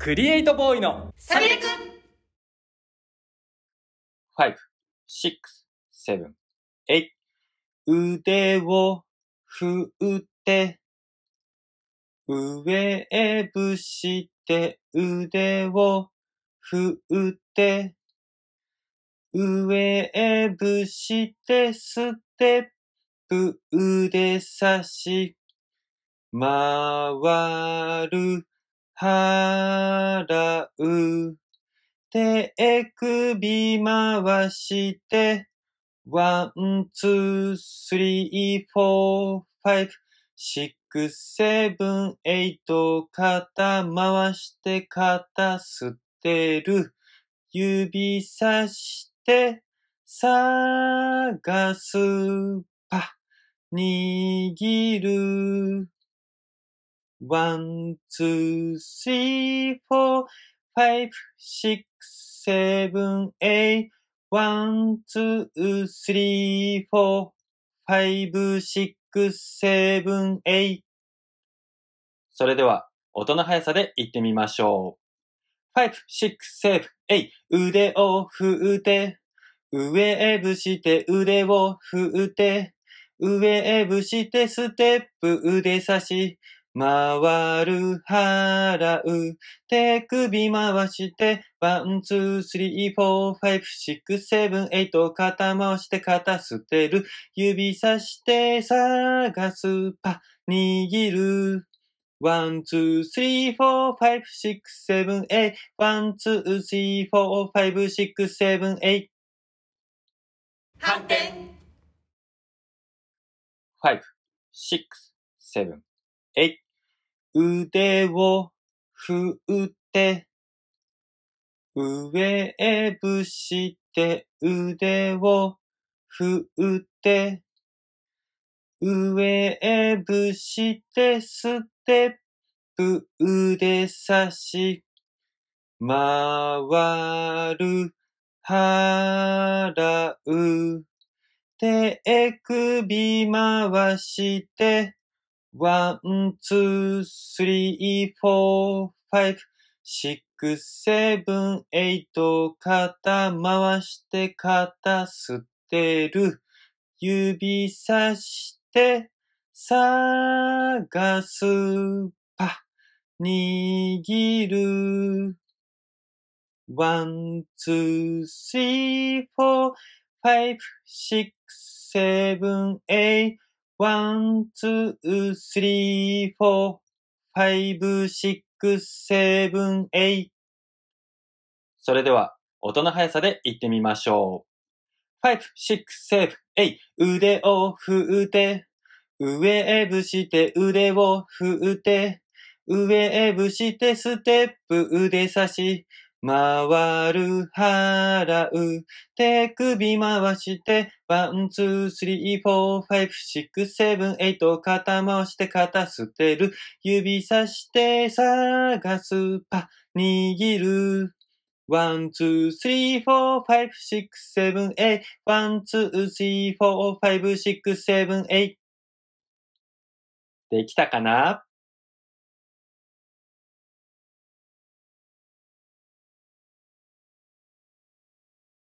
クリエイトボーイのサビレク !5、6、7、8腕を振って、上へぶして、腕を振って、上へぶして、ステップ腕差し、回る。払う。手首回して、ワン、ツー、スリー、フォー、ファイブ、シック、セブン、エイト、肩回して、肩吸ってる。指さして、探す、パ、握る。one, two, three, four, five, six, seven, eight, one, two, three, four, five, six, seven, eight. それでは、音の速さで言ってみましょう。five, six, seven, eight. 腕を振って、ウェーブして腕を振って、ウェーブしてステップ腕差し、回る、払う、手首回して、ワン、ツー、スリー、フォー、ファイブ、シック、セブン、エイト、肩回して、肩捨てる、指さして、探す、パ、握る。ワン、ツー、スリー、フォー、ファイブ、シック、セブン、エイ。ト。ワン、ツー、スリー、フォー、ファイブ、シック、セブン、エイ。ト。反転セブン。えい。腕を振って、上へぶして、腕を振って、上へぶして、ステップ腕差し、回る、払う、手首回して、ワン、ツー、スリー、フォー、ファイブ、シックス、セブン、エイト、肩回して肩吸ってる。指さして、探す、パ、握る。ワン、ツー、スリー、フォー、ファイブ、シックス、セブン、エイト、ワン、ツー、スリー、フォー、ファイブ、シックス、セブン、エイ。それでは、音の速さで言ってみましょう。ファイブ、シックス、セブン、エイ。腕を振って、ウェーブして腕を振って、ウェーブしてステップ腕差し、回る、払う、手首回して、ワン、ツー、スリー、フォー、ファイブ、シック、セブン、エイト、肩回して、肩捨てる、指さして、探す、パ、握る。ワン、ツー、スリー、フォー、ファイブ、シック、セブン、エイト、ワン、ツー、スリー、フォー、ファイブ、シック、セブン、エイト。できたかな